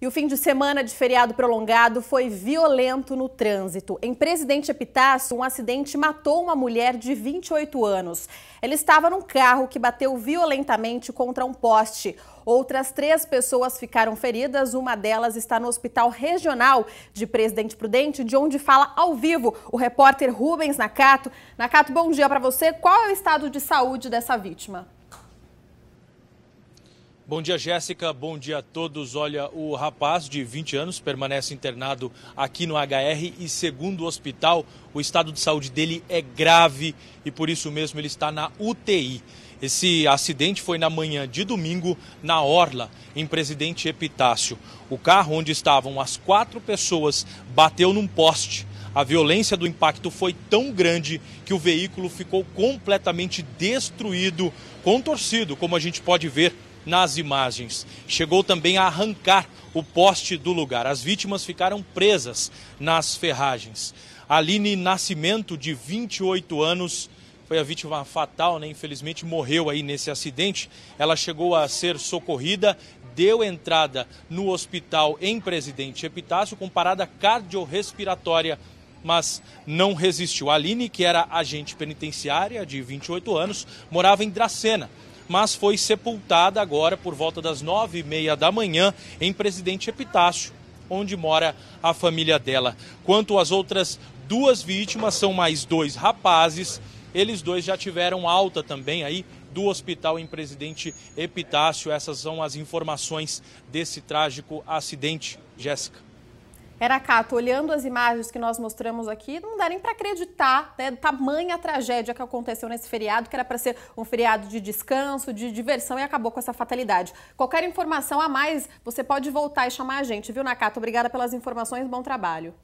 E o fim de semana de feriado prolongado foi violento no trânsito. Em Presidente Epitácio, um acidente matou uma mulher de 28 anos. Ela estava num carro que bateu violentamente contra um poste. Outras três pessoas ficaram feridas, uma delas está no Hospital Regional de Presidente Prudente, de onde fala ao vivo o repórter Rubens Nakato. Nakato, bom dia para você. Qual é o estado de saúde dessa vítima? Bom dia, Jéssica. Bom dia a todos. Olha, o rapaz de 20 anos permanece internado aqui no HR e, segundo o hospital, o estado de saúde dele é grave e por isso mesmo ele está na UTI. Esse acidente foi na manhã de domingo, na Orla, em Presidente Epitácio. O carro onde estavam as quatro pessoas bateu num poste. A violência do impacto foi tão grande que o veículo ficou completamente destruído, contorcido, como a gente pode ver nas imagens. Chegou também a arrancar o poste do lugar. As vítimas ficaram presas nas ferragens. Aline Nascimento, de 28 anos, foi a vítima fatal, né? Infelizmente morreu aí nesse acidente. Ela chegou a ser socorrida, deu entrada no hospital em Presidente Epitácio com parada cardiorrespiratória, mas não resistiu. Aline, que era agente penitenciária de 28 anos, morava em Dracena mas foi sepultada agora por volta das nove e meia da manhã em Presidente Epitácio, onde mora a família dela. Quanto às outras duas vítimas, são mais dois rapazes. Eles dois já tiveram alta também aí do hospital em Presidente Epitácio. Essas são as informações desse trágico acidente. Jéssica era Cato olhando as imagens que nós mostramos aqui, não dá nem para acreditar né, tamanha tragédia que aconteceu nesse feriado, que era para ser um feriado de descanso, de diversão e acabou com essa fatalidade. Qualquer informação a mais, você pode voltar e chamar a gente, viu, Nakato? Obrigada pelas informações, bom trabalho.